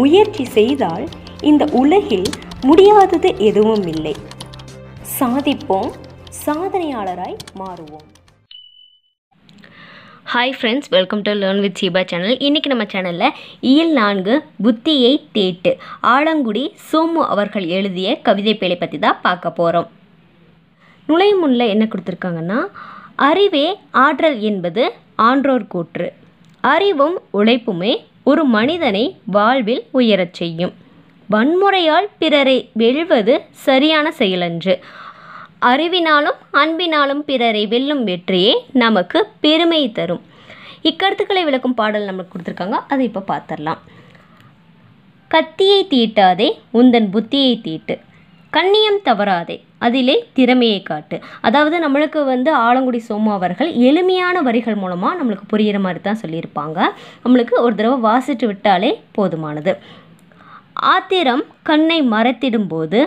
முயற்சி செய்தால் இந்த உலகில் முடியாதது எதுவும் இல்லை சாதிப்போம் சாதனையாளராய் மாறுவோம் hi friends welcome to learn with Seeba channel இன்றைக்கி நம்ம சேனலில் இயல் நான்கு புத்தியை தேட்டு ஆலங்குடி சோமு அவர்கள் எழுதிய கவிதை பேலை பற்றி தான் பார்க்க போகிறோம் நுழையும் முன்னில் என்ன கொடுத்துருக்காங்கன்னா அறிவே ஆற்றல் என்பது ஆன்றோர் கூற்று அறிவும் உழைப்புமே ஒரு மனிதனை வாழ்வில் உயரச் செய்யும் வன்முறையால் பிறரை வெல்வது சரியான செயலன்று அறிவினாலும் அன்பினாலும் பிறரை வெல்லும் வெற்றியே நமக்கு பெருமை தரும் இக்கருத்துக்களை விளக்கும் பாடல் நம்மளுக்கு கொடுத்துருக்காங்க அதை இப்போ பார்த்துடலாம் கத்தியை தீட்டாதே உந்தன் புத்தியை தீட்டு கண்ணியம் தவறாதே அதிலே திறமையை காட்டு அதாவது நம்மளுக்கு வந்து ஆலங்குடி சோமு அவர்கள் எளிமையான வரிகள் மூலமாக நம்மளுக்கு புரிகிற மாதிரி தான் சொல்லியிருப்பாங்க நம்மளுக்கு ஒரு தடவை வாசிட்டு விட்டாலே போதுமானது ஆத்திரம் கண்ணை மறைத்திடும்போது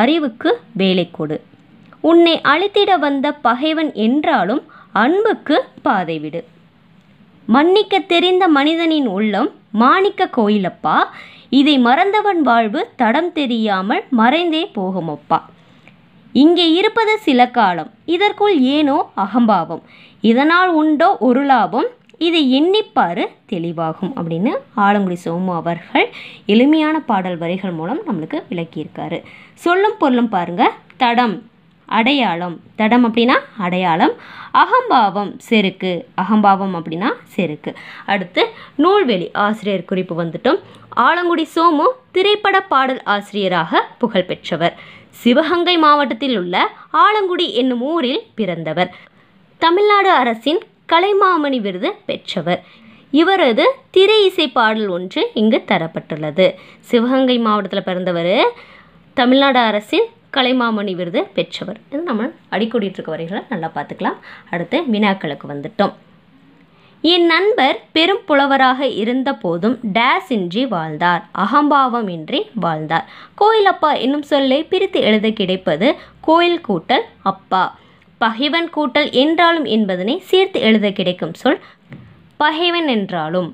அறிவுக்கு வேலை கொடு உன்னை அழித்திட வந்த பகைவன் என்றாலும் அன்புக்கு பாதை விடு மன்னிக்க தெரிந்த மனிதனின் உள்ளம் மாணிக்க கோயிலப்பா இதை மறந்தவன் வாழ்வு தடம் தெரியாமல் மறைந்தே போகுமப்பா இங்கே இருப்பது சில காலம் இதற்குள் ஏனோ அகம்பாவம் இதனால் உண்டோ ஒரு லாபம் இதை எண்ணிப்பாரு தெளிவாகும் அப்படின்னு ஆலங்குடி சோமு அவர்கள் எளிமையான பாடல் வரிகள் மூலம் நம்மளுக்கு விளக்கியிருக்காரு சொல்லும் பொருளும் பாருங்கள் தடம் அடையாளம் தடம் அப்படின்னா அடையாளம் அகம்பாவம் செருக்கு அகம்பாவம் அப்படின்னா செருக்கு அடுத்து நூல்வெளி ஆசிரியர் குறிப்பு வந்துட்டும் ஆலங்குடி சோமு திரைப்பட பாடல் ஆசிரியராக புகழ்பெற்றவர் சிவகங்கை மாவட்டத்தில் உள்ள ஆலங்குடி என்னும் ஊரில் பிறந்தவர் தமிழ்நாடு அரசின் கலைமாமணி விருது பெற்றவர் இவரது திரை இசை பாடல் ஒன்று இங்கு தரப்பட்டுள்ளது சிவகங்கை மாவட்டத்தில் பிறந்தவர் தமிழ்நாடு அரசின் கலைமாமணி விருது பெற்றவர் இது நம்ம அடிக்கோடிட்டு வரைகளை நல்லா பார்த்துக்கலாம் அடுத்து வினாக்களுக்கு வந்துட்டோம் என் நண்பர் பெரும் புலவராக இருந்த போதும் டேஸ் இன்றி வாழ்ந்தார் அகம்பாவம் இன்றி வாழ்ந்தார் கோயிலப்பா என்னும் சொல்லை பிரித்து எழுத கிடைப்பது கோயில் கூட்டல் அப்பா பகைவன் கூட்டல் என்றாலும் என்பதனை சேர்த்து எழுத கிடைக்கும் சொல் பகைவன் என்றாலும்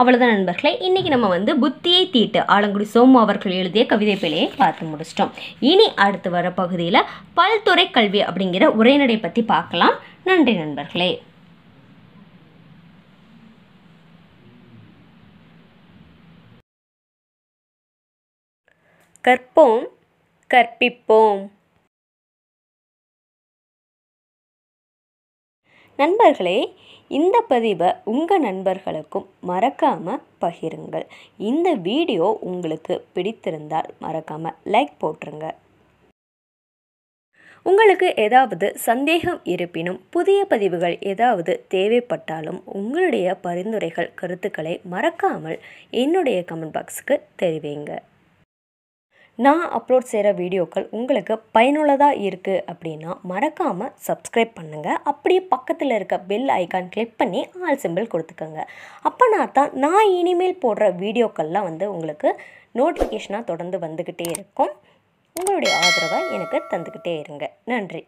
அவ்வளோதான் நண்பர்களே இன்றைக்கி நம்ம வந்து புத்தியை தீட்டு ஆலங்குடி சோமு அவர்கள் எழுதிய கவிதை பிழையை பார்த்து முடிச்சிட்டோம் இனி அடுத்து வர பகுதியில் பல்துறை கல்வி அப்படிங்கிற உரைநடை பற்றி பார்க்கலாம் நன்றி நண்பர்களே கற்போம் கற்பிப்போம் நண்பர்களே இந்த பதிவை உங்கள் நண்பர்களுக்கும் மறக்காமல் பகிருங்கள் இந்த வீடியோ உங்களுக்கு பிடித்திருந்தால் மறக்காமல் லைக் போட்டுருங்க உங்களுக்கு ஏதாவது சந்தேகம் இருப்பினும் புதிய பதிவுகள் ஏதாவது தேவைப்பட்டாலும் உங்களுடைய பரிந்துரைகள் கருத்துக்களை மறக்காமல் என்னுடைய கமெண்ட் பாக்ஸுக்கு தெரிவிங்க நான் அப்லோட் செய்கிற வீடியோக்கள் உங்களுக்கு பயனுள்ளதாக இருக்குது அப்படின்னா மறக்காமல் சப்ஸ்கிரைப் பண்ணுங்கள் அப்படியே பக்கத்தில் இருக்க பெல் ஐக்கான் கிளிக் பண்ணி ஆல் சிம்பிள் கொடுத்துக்கோங்க அப்போ நான் தான் நான் இனிமேல் போடுற வீடியோக்கள்லாம் வந்து உங்களுக்கு நோட்டிஃபிகேஷனாக தொடர்ந்து வந்துக்கிட்டே இருக்கும் உங்களுடைய ஆதரவை எனக்கு தந்துக்கிட்டே இருங்க நன்றி